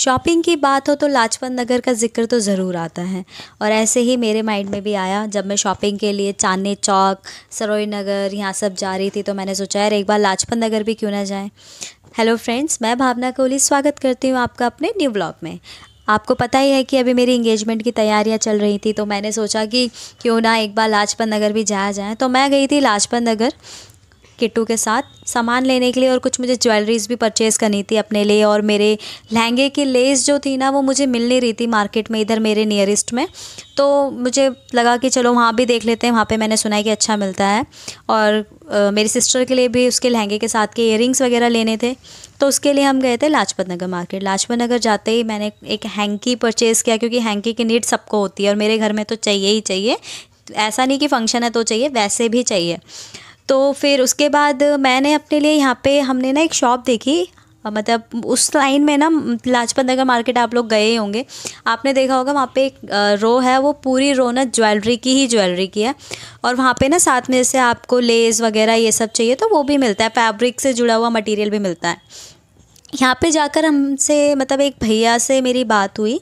shopping की बात हो तो लाजपत नगर का ज़िक्र तो ज़रूर आता है और ऐसे ही मेरे माइंड में भी आया जब मैं शॉपिंग के लिए चांदनी चौक सरोई नगर यहाँ सब जा रही थी तो मैंने सोचा यार एक बार लाजपत नगर भी क्यों ना जाएँ हेलो फ्रेंड्स मैं भावना कोहली स्वागत करती हूँ आपका अपने न्यू ब्लॉग में आपको पता ही है कि अभी मेरी इंगेजमेंट की तैयारियां चल रही थी तो मैंने सोचा कि क्यों ना एक बार लाजपत नगर भी जाया जाए तो मैं गई थी लाजपत नगर किट्टू के साथ सामान लेने के लिए और कुछ मुझे ज्वेलरीज़ भी परचेज़ करनी थी अपने लिए और मेरे लहंगे की लेस जो थी ना वो मुझे मिल नहीं रही थी मार्केट में इधर मेरे नियरेस्ट में तो मुझे लगा कि चलो वहाँ भी देख लेते हैं वहाँ पे मैंने सुना है कि अच्छा मिलता है और आ, मेरी सिस्टर के लिए भी उसके लहंगे के साथ के इयर वगैरह लेने थे तो उसके लिए हम गए थे लाजपत नगर मार्केट लाजपत नगर जाते ही मैंने एक हैंकी परचेज़ किया क्योंकि हैंकी की नीड सबको होती है और मेरे घर में तो चाहिए ही चाहिए ऐसा नहीं कि फंक्शन है तो चाहिए वैसे भी चाहिए तो फिर उसके बाद मैंने अपने लिए यहाँ पे हमने ना एक शॉप देखी मतलब उस लाइन में ना लाजपत नगर मार्केट आप लोग गए होंगे आपने देखा होगा वहाँ पे एक रो है वो पूरी रो ना ज्वेलरी की ही ज्वेलरी की है और वहाँ पे ना साथ में जैसे आपको लेस वगैरह ये सब चाहिए तो वो भी मिलता है फैब्रिक से जुड़ा हुआ मटेरियल भी मिलता है यहाँ पे जाकर हमसे मतलब एक भैया से मेरी बात हुई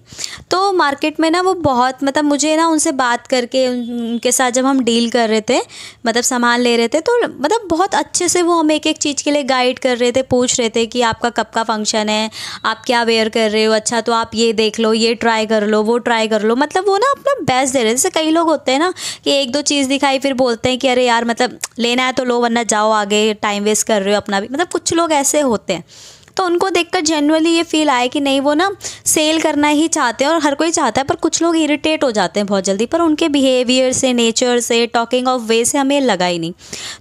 तो मार्केट में ना वो बहुत मतलब मुझे ना उनसे बात करके उनके साथ जब हम डील कर रहे थे मतलब सामान ले रहे थे तो मतलब बहुत अच्छे से वो हम एक एक चीज़ के लिए गाइड कर रहे थे पूछ रहे थे कि आपका कब का फंक्शन है आप क्या वेयर कर रहे हो अच्छा तो आप ये देख लो ये ट्राई कर लो वो ट्राई कर लो मतलब वो ना अपना बेस्ट दे रहे थे जैसे कई लोग होते हैं ना कि एक दो चीज़ दिखाई फिर बोलते हैं कि अरे यार मतलब लेना है तो लो वरना जाओ आगे टाइम वेस्ट कर रहे हो अपना भी मतलब कुछ लोग ऐसे होते हैं तो उनको देखकर जनरली ये फील आए कि नहीं वो ना सेल करना ही चाहते हैं और हर कोई चाहता है पर कुछ लोग इरिटेट हो जाते हैं बहुत जल्दी पर उनके बिहेवियर से नेचर से टॉकिंग ऑफ वे से हमें लगा ही नहीं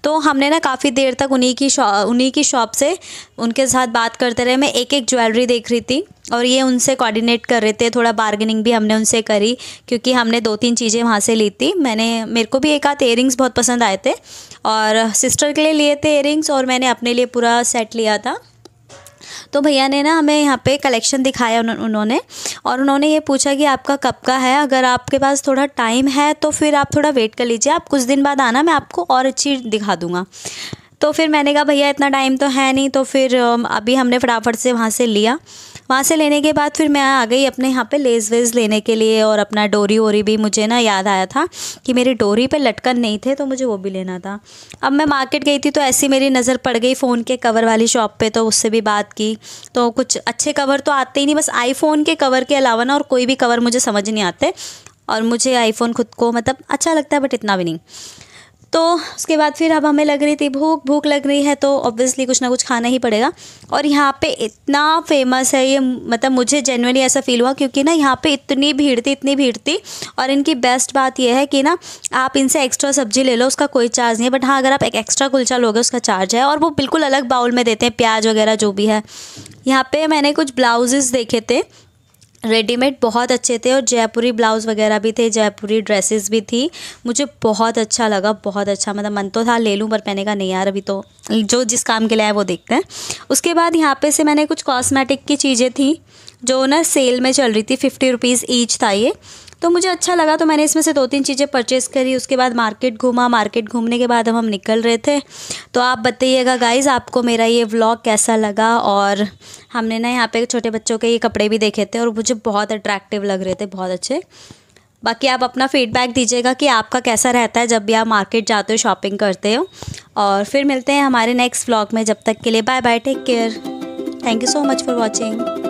तो हमने ना काफ़ी देर तक उन्हीं की शॉप उन्हीं की शॉप से उनके साथ बात करते रहे मैं एक एक ज्वेलरी देख रही थी और ये उनसे कोऑर्डिनेट कर रहे थे थोड़ा बार्गेनिंग भी हमने उनसे करी क्योंकि हमने दो तीन चीज़ें वहाँ से ली थी मैंने मेरे को भी एक आध एयरिंग्स बहुत पसंद आए थे और सिस्टर के लिए लिए थे एयरिंग्स और मैंने अपने लिए पूरा सेट लिया था तो भैया ने ना हमें यहाँ पे कलेक्शन दिखाया उन्होंने और उन्होंने ये पूछा कि आपका कब का है अगर आपके पास थोड़ा टाइम है तो फिर आप थोड़ा वेट कर लीजिए आप कुछ दिन बाद आना मैं आपको और अच्छी दिखा दूँगा तो फिर मैंने कहा भैया इतना टाइम तो है नहीं तो फिर अभी हमने फटाफट से वहाँ से लिया वहाँ से लेने के बाद फिर मैं आ गई अपने यहाँ पे लेस वेज लेने के लिए और अपना डोरी वोरी भी मुझे ना याद आया था कि मेरी डोरी पे लटकन नहीं थे तो मुझे वो भी लेना था अब मैं मार्केट गई थी तो ऐसी मेरी नज़र पड़ गई फ़ोन के कवर वाली शॉप पर तो उससे भी बात की तो कुछ अच्छे कवर तो आते ही नहीं बस आईफोन के कवर के अलावा ना और कोई भी कवर मुझे समझ नहीं आते और मुझे आईफोन खुद को मतलब अच्छा लगता है बट इतना भी नहीं तो उसके बाद फिर अब हमें लग रही थी भूख भूख लग रही है तो ऑब्वियसली कुछ ना कुछ खाना ही पड़ेगा और यहाँ पे इतना फेमस है ये मतलब मुझे जेनवली ऐसा फील हुआ क्योंकि ना यहाँ पे इतनी भीड़ थी इतनी भीड़ थी और इनकी बेस्ट बात यह है कि ना आप इनसे एक्स्ट्रा सब्जी ले लो उसका कोई चार्ज नहीं है बट हाँ अगर आप एक एक्स्ट्रा कुलचा लोगे उसका चार्ज है और वो बिल्कुल अलग बाउल में देते हैं प्याज वगैरह जो भी है यहाँ पर मैंने कुछ ब्लाउजेज़ देखे थे रेडीमेड बहुत अच्छे थे और जयपुरी ब्लाउज़ वगैरह भी थे जयपुरी ड्रेसेस भी थी मुझे बहुत अच्छा लगा बहुत अच्छा मतलब मन तो था ले लूँ पर पहने का नहीं यार अभी तो जो जिस काम के लिए है वो देखते हैं उसके बाद यहाँ पे से मैंने कुछ कॉस्मेटिक की चीज़ें थी जो ना सेल में चल रही थी फिफ्टी रुपीज़ ईच था ये तो मुझे अच्छा लगा तो मैंने इसमें से दो तीन चीज़ें परचेज़ करी उसके बाद मार्केट घूमा मार्केट घूमने के बाद हम हम निकल रहे थे तो आप बताइएगा गाइज़ आपको मेरा ये व्लॉग कैसा लगा और हमने ना यहाँ पे छोटे बच्चों के ये कपड़े भी देखे थे और मुझे बहुत अट्रैक्टिव लग रहे थे बहुत अच्छे बाकी आप अपना फीडबैक दीजिएगा कि आपका कैसा रहता है जब भी आप मार्केट जाते हो शॉपिंग करते हो और फिर मिलते हैं हमारे नेक्स्ट व्लॉग में जब तक के लिए bye bye take care thank you so much for watching